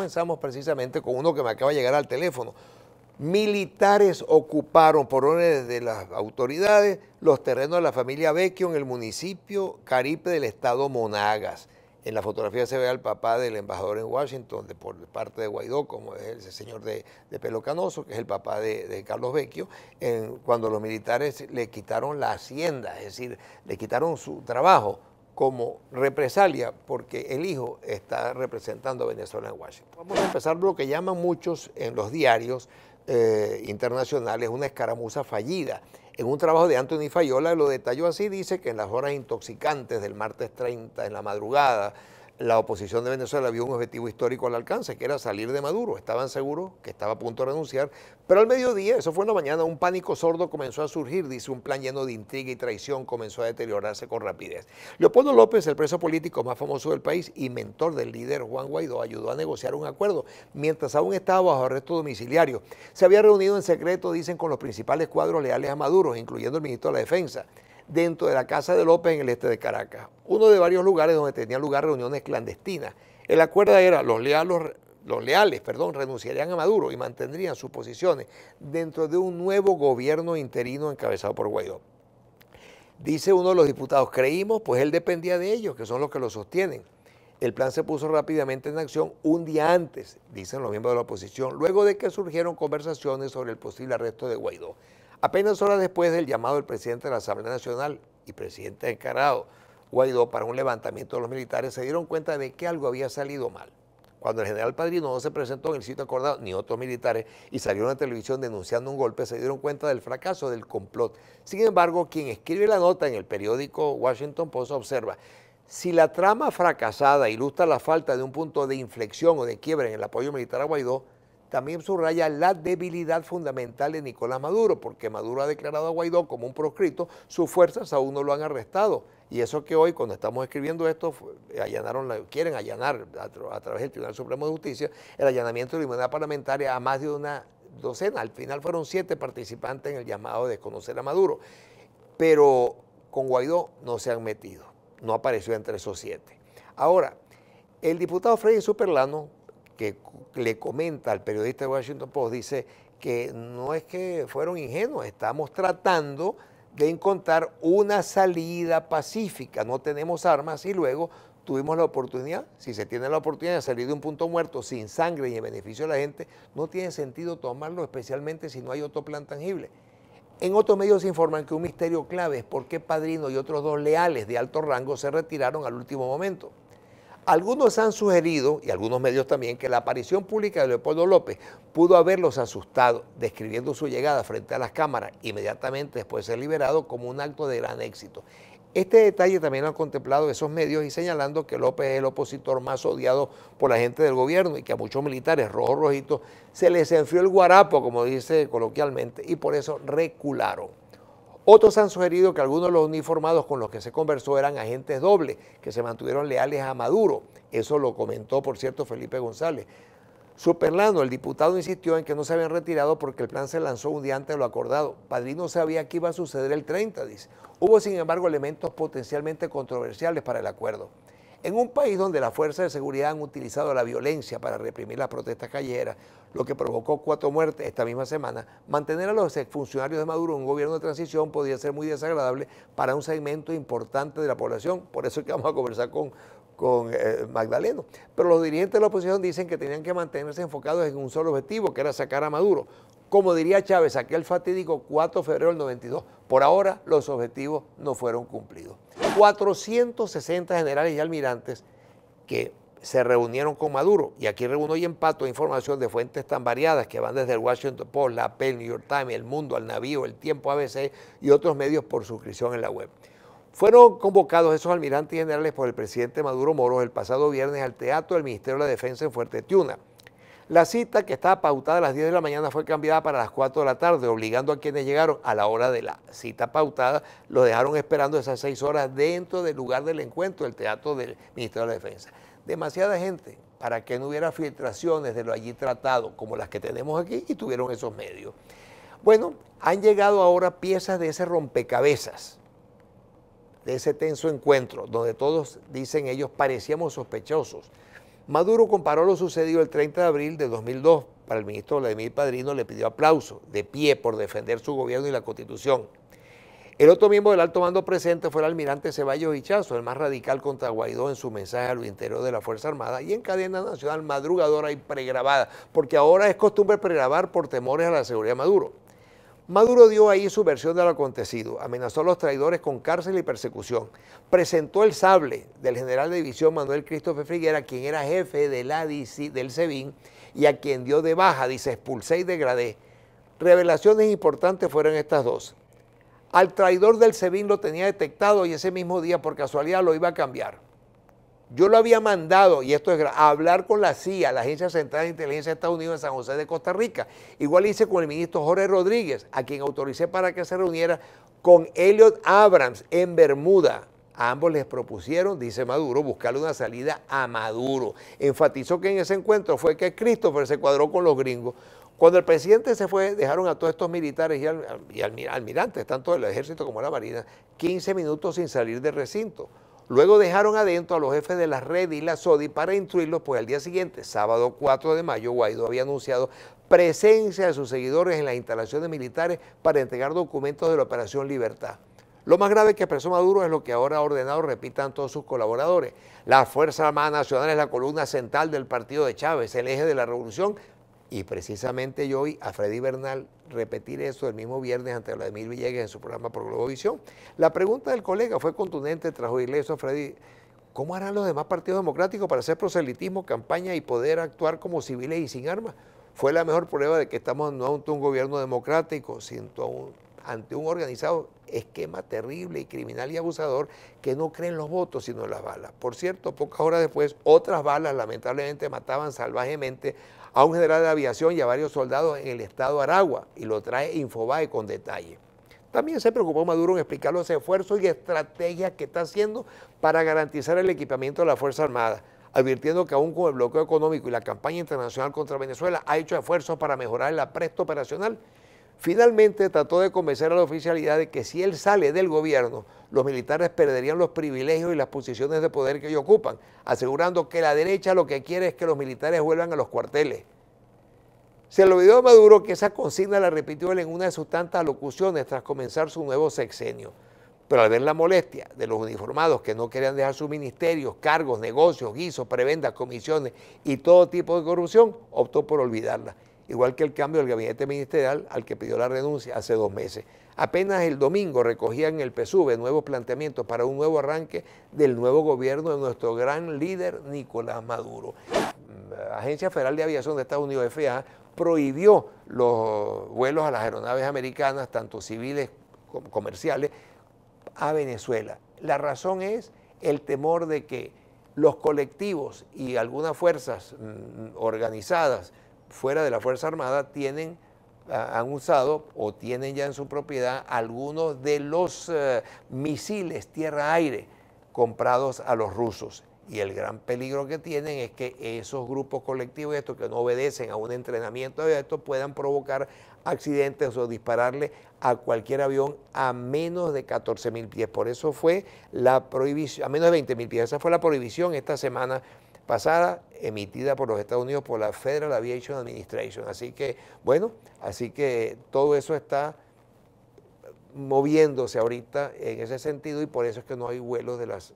comenzamos precisamente con uno que me acaba de llegar al teléfono. Militares ocuparon por orden de las autoridades los terrenos de la familia Vecchio en el municipio Caripe del estado Monagas. En la fotografía se ve al papá del embajador en Washington, por parte de Guaidó, como es el señor de, de pelo canoso, que es el papá de, Carlos Vecchio, cuando los militares le quitaron la hacienda, es decir, le quitaron su trabajo como represalia porque el hijo está representando a Venezuela en Washington. Vamos a empezar lo que llaman muchos en los diarios eh, internacionales una escaramuza fallida. En un trabajo de Anthony Fayola lo detalló así, dice que en las horas intoxicantes del martes 30 en la madrugada, la oposición de Venezuela vio un objetivo histórico al alcance, que era salir de Maduro. Estaban seguros que estaba a punto de renunciar, pero al mediodía, eso fue en la mañana, un pánico sordo comenzó a surgir, dice, un plan lleno de intriga y traición comenzó a deteriorarse con rapidez. Leopoldo López, el preso político más famoso del país y mentor del líder Juan Guaidó, ayudó a negociar un acuerdo mientras aún estaba bajo arresto domiciliario. Se había reunido en secreto, dicen, con los principales cuadros leales a Maduro, incluyendo el ministro de la Defensa dentro de la casa de López en el este de Caracas, uno de varios lugares donde tenían lugar reuniones clandestinas. El acuerdo era los leales, los leales perdón, renunciarían a Maduro y mantendrían sus posiciones dentro de un nuevo gobierno interino encabezado por Guaidó. Dice uno de los diputados, creímos, pues él dependía de ellos, que son los que lo sostienen. El plan se puso rápidamente en acción un día antes, dicen los miembros de la oposición, luego de que surgieron conversaciones sobre el posible arresto de Guaidó. Apenas horas después del llamado del presidente de la Asamblea Nacional y presidente Encarado Guaidó para un levantamiento de los militares, se dieron cuenta de que algo había salido mal. Cuando el general Padrino no se presentó en el sitio acordado, ni otros militares, y salió en la televisión denunciando un golpe, se dieron cuenta del fracaso del complot. Sin embargo, quien escribe la nota en el periódico Washington Post observa, si la trama fracasada ilustra la falta de un punto de inflexión o de quiebre en el apoyo militar a Guaidó, también subraya la debilidad fundamental de Nicolás Maduro, porque Maduro ha declarado a Guaidó como un proscrito, sus fuerzas aún no lo han arrestado. Y eso que hoy, cuando estamos escribiendo esto, eh, allanaron quieren allanar a, través del Tribunal Supremo de Justicia el allanamiento de la inmunidad parlamentaria a más de una docena. Al final fueron siete participantes en el llamado de desconocer a Maduro. Pero con Guaidó no se han metido, no apareció entre esos siete. Ahora, el diputado Freddy Superlano, que le comenta al periodista de Washington Post, dice que no es que fueron ingenuos, estamos tratando de encontrar una salida pacífica, no tenemos armas y luego tuvimos la oportunidad, si se tiene la oportunidad de salir de un punto muerto sin sangre y en beneficio de la gente, no tiene sentido tomarlo, especialmente si no hay otro plan tangible. En otros medios se informan que un misterio clave es por qué Padrino y otros dos leales de alto rango se retiraron al último momento. Algunos han sugerido, y algunos medios también, que la aparición pública de Leopoldo López pudo haberlos asustado, describiendo su llegada frente a las cámaras inmediatamente después de ser liberado como un acto de gran éxito. Este detalle también lo han contemplado esos medios y señalando que López es el opositor más odiado por la gente del gobierno y que a muchos militares rojos rojitos se les enfrió el guarapo, como dice coloquialmente, y por eso recularon. Otros han sugerido que algunos de los uniformados con los que se conversó eran agentes dobles, que se mantuvieron leales a Maduro. Eso lo comentó, por cierto, Felipe González. Superlano, el diputado, insistió en que no se habían retirado porque el plan se lanzó un día antes de lo acordado. Padrino sabía que iba a suceder el 30, dice. Hubo, sin embargo, elementos potencialmente controversiales para el acuerdo. En un país donde las fuerzas de seguridad han utilizado la violencia para reprimir las protestas callejeras, lo que provocó cuatro muertes esta misma semana, mantener a los exfuncionarios de Maduro en un gobierno de transición podría ser muy desagradable para un segmento importante de la población. Por eso es que vamos a conversar con con eh, Magdaleno. Pero los dirigentes de la oposición dicen que tenían que mantenerse enfocados en un solo objetivo, que era sacar a Maduro. Como diría Chávez, aquel fatídico 4 de febrero del 92. Por ahora los objetivos no fueron cumplidos. 460 generales y almirantes que se reunieron con Maduro, y aquí reúno y empato información de fuentes tan variadas que van desde el Washington Post, la Apple, New York Times, El Mundo, al Navío, El Tiempo ABC y otros medios por suscripción en la web. Fueron convocados esos almirantes generales por el presidente Maduro Moros el pasado viernes al Teatro del Ministerio de la Defensa en Fuerte Tiuna. La cita, que estaba pautada a las 10 de la mañana, fue cambiada para las 4 de la tarde, obligando a quienes llegaron a la hora de la cita pautada, lo dejaron esperando esas 6 horas dentro del lugar del encuentro, el Teatro del Ministerio de la Defensa. Demasiada gente para que no hubiera filtraciones de lo allí tratado, como las que tenemos aquí, y tuvieron esos medios. Bueno, han llegado ahora piezas de ese rompecabezas de ese tenso encuentro, donde todos dicen ellos parecíamos sospechosos, Maduro comparó lo sucedido el 30 de abril de 2002. Para el ministro Vladimir Padrino le pidió aplauso de pie por defender su gobierno y la constitución. El otro miembro del alto mando presente fue el almirante Ceballos Hichazo, el más radical contra Guaidó en su mensaje a lo interior de la Fuerza Armada y en cadena nacional madrugadora y pregrabada, porque ahora es costumbre pregrabar por temores a la seguridad de Maduro. Maduro dio ahí su versión de lo acontecido, amenazó a los traidores con cárcel y persecución, presentó el sable del general de división Manuel Cristóbal Figuera, quien era jefe de la del SEBIN y a quien dio de baja, dice, expulsé y degradé. Revelaciones importantes fueron estas dos. Al traidor del SEBIN lo tenía detectado y ese mismo día por casualidad lo iba a cambiar. Yo lo había mandado, y esto es a hablar con la CIA, la Agencia Central de Inteligencia de Estados Unidos en San José de Costa Rica. Igual hice con el ministro Jorge Rodríguez, a quien autoricé para que se reuniera con Elliot Abrams en Bermuda. A ambos les propusieron, dice Maduro, buscarle una salida a Maduro. Enfatizó que en ese encuentro fue que Christopher se cuadró con los gringos. Cuando el presidente se fue, dejaron a todos estos militares y, al, y almirantes, tanto del ejército como de la marina, 15 minutos sin salir del recinto Luego dejaron adentro a los jefes de la red y la SODI para instruirlos, pues al día siguiente, sábado 4 de mayo, Guaidó había anunciado presencia de sus seguidores en las instalaciones militares para entregar documentos de la Operación Libertad. Lo más grave que expresó Maduro es lo que ahora ha ordenado repitan todos sus colaboradores. La Fuerza Armada Nacional es la columna central del partido de Chávez, el eje de la revolución, y precisamente yo oí a Freddy Bernal repetir eso el mismo viernes ante Vladimir Villegas en su programa por Globovisión. La pregunta del colega fue contundente tras oírle eso a Freddy. ¿Cómo harán los demás partidos democráticos para hacer proselitismo, campaña y poder actuar como civiles y sin armas? Fue la mejor prueba de que estamos no ante un gobierno democrático, sino ante un organizado esquema terrible y criminal y abusador que no cree en los votos sino en las balas. Por cierto, pocas horas después, otras balas lamentablemente mataban salvajemente a un general de aviación y a varios soldados en el estado de Aragua, y lo trae Infobae con detalle. También se preocupó Maduro en explicar los esfuerzos y estrategias que está haciendo para garantizar el equipamiento de la Fuerza Armada, advirtiendo que aún con el bloqueo económico y la campaña internacional contra Venezuela ha hecho esfuerzos para mejorar el apresto operacional Finalmente trató de convencer a la oficialidad de que si él sale del gobierno, los militares perderían los privilegios y las posiciones de poder que ellos ocupan, asegurando que la derecha lo que quiere es que los militares vuelvan a los cuarteles. Se le olvidó a Maduro que esa consigna la repitió él en una de sus tantas locuciones tras comenzar su nuevo sexenio. Pero al ver la molestia de los uniformados que no querían dejar sus ministerios, cargos, negocios, guisos, prebendas, comisiones y todo tipo de corrupción, optó por olvidarla igual que el cambio del gabinete ministerial al que pidió la renuncia hace dos meses. Apenas el domingo recogían el PSUV nuevos planteamientos para un nuevo arranque del nuevo gobierno de nuestro gran líder Nicolás Maduro. La mm, Agencia Federal de Aviación de Estados Unidos, FAA, prohibió los vuelos a las aeronaves americanas, tanto civiles como comerciales, a Venezuela. La razón es el temor de que los colectivos y algunas fuerzas mm, organizadas fuera de la Fuerza Armada tienen han usado o tienen ya en su propiedad algunos de los eh, misiles tierra-aire comprados a los rusos. Y el gran peligro que tienen es que esos grupos colectivos, estos que no obedecen a un entrenamiento de estos, puedan provocar accidentes o dispararle a cualquier avión a menos de 14 mil pies. Por eso fue la prohibición, a menos de 20 mil pies. Esa fue la prohibición esta semana pasada emitida por los Estados Unidos por la Federal Aviation Administration. Así que, bueno, así que todo eso está moviéndose ahorita en ese sentido y por eso es que no hay vuelos de los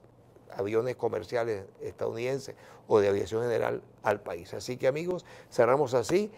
aviones comerciales estadounidenses o de aviación general al país. Así que amigos, cerramos así.